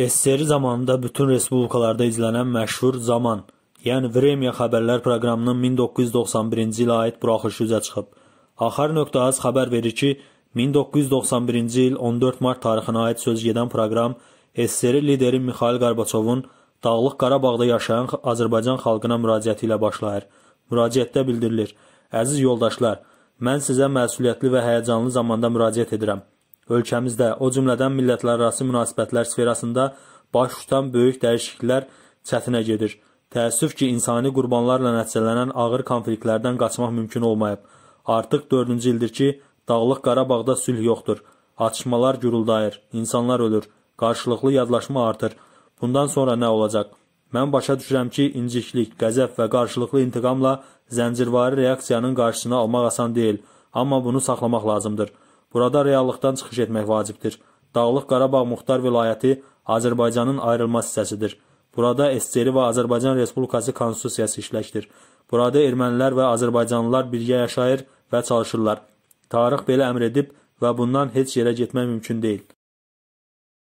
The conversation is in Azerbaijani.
SSR zamanında bütün respublikalarda izlənən məşhur "Zaman", yəni "Vremya" xəbərlər proqramının 1991-ci ilə aid buraxılışı üzə çıxıb. Axar.az xəbər verir ki, 1991-ci il 14 mart tarixinə aid sözügedən proqram SSR lideri Mixail Qorbaçovun Dağlıq Qarabağda yaşayan Azərbaycan xalqına müraciəti ilə başlayır. Müraciətdə bildirilir: "Əziz yoldaşlar, mən sizə məsuliyyətli və həyəcanlı zamanda müraciət edirəm ölkəmizdə, o cümlədən millətlərarası münasibətlər sferasında baş tutan böyük dəyişikliklər çətinə gedir. Təəssüf ki, insani qurbanlarla nəticələnən ağır konfliktlərdən qaçmaq mümkün olmayıb. Artıq 4-cü ildir ki, Dağlıq Qarabağda sülh yoxdur. Atışmalar guruldayır, insanlar ölür, qarşılıqlı yadlaşma artır. Bundan sonra nə olacaq? Mən başa düşürəm ki, inciklik, qəzəb və qarşılıqlı intiqamla zəncirvari reaksiyanın qarşısını almaq asan deyil, amma bunu saxlamaq lazımdır.'' Burada reallıqdan çıxış etmək vacibdir. Dağlıq Qarabağ Muxtar vilayəti Azərbaycanın ayrılmaz hissəsidir. Burada SSR və Azərbaycan Respublikası konstitusiyası işləkdir. Burada ermənilər və azərbaycanlılar birgə yaşayır və çalışırlar. Tarix belə əmr edib və bundan heç yerə getmək mümkün deyil.